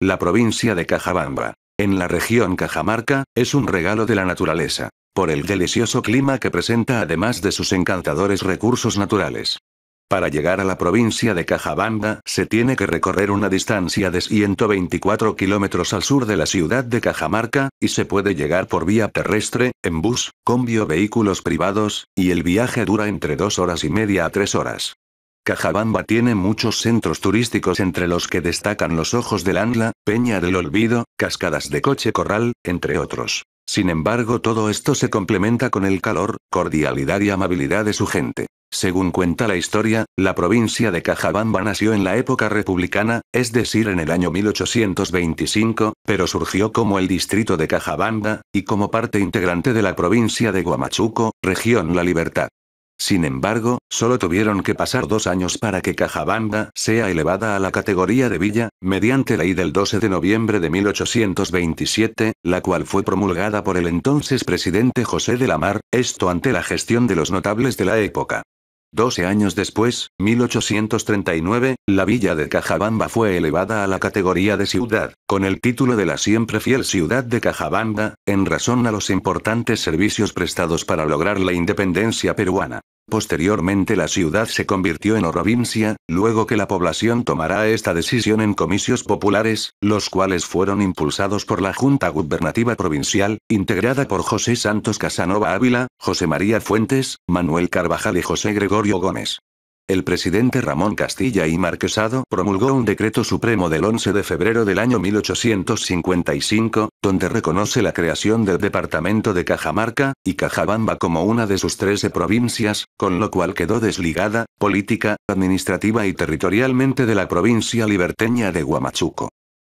La provincia de Cajabamba, en la región Cajamarca, es un regalo de la naturaleza, por el delicioso clima que presenta además de sus encantadores recursos naturales. Para llegar a la provincia de Cajabamba, se tiene que recorrer una distancia de 124 kilómetros al sur de la ciudad de Cajamarca, y se puede llegar por vía terrestre, en bus, combi o vehículos privados, y el viaje dura entre dos horas y media a tres horas. Cajabamba tiene muchos centros turísticos entre los que destacan los Ojos del Anla, Peña del Olvido, Cascadas de Coche Corral, entre otros. Sin embargo, todo esto se complementa con el calor, cordialidad y amabilidad de su gente. Según cuenta la historia, la provincia de Cajabamba nació en la época republicana, es decir, en el año 1825, pero surgió como el distrito de Cajabamba, y como parte integrante de la provincia de Guamachuco, región La Libertad. Sin embargo, solo tuvieron que pasar dos años para que Cajabanda sea elevada a la categoría de villa, mediante ley del 12 de noviembre de 1827, la cual fue promulgada por el entonces presidente José de la Mar, esto ante la gestión de los notables de la época. Doce años después, 1839, la villa de Cajabamba fue elevada a la categoría de ciudad, con el título de la siempre fiel ciudad de Cajabamba, en razón a los importantes servicios prestados para lograr la independencia peruana. Posteriormente la ciudad se convirtió en Orovincia, luego que la población tomará esta decisión en comicios populares, los cuales fueron impulsados por la Junta Gubernativa Provincial, integrada por José Santos Casanova Ávila, José María Fuentes, Manuel Carvajal y José Gregorio Gómez. El presidente Ramón Castilla y Marquesado promulgó un decreto supremo del 11 de febrero del año 1855, donde reconoce la creación del departamento de Cajamarca, y Cajabamba como una de sus 13 provincias, con lo cual quedó desligada, política, administrativa y territorialmente de la provincia liberteña de Huamachuco.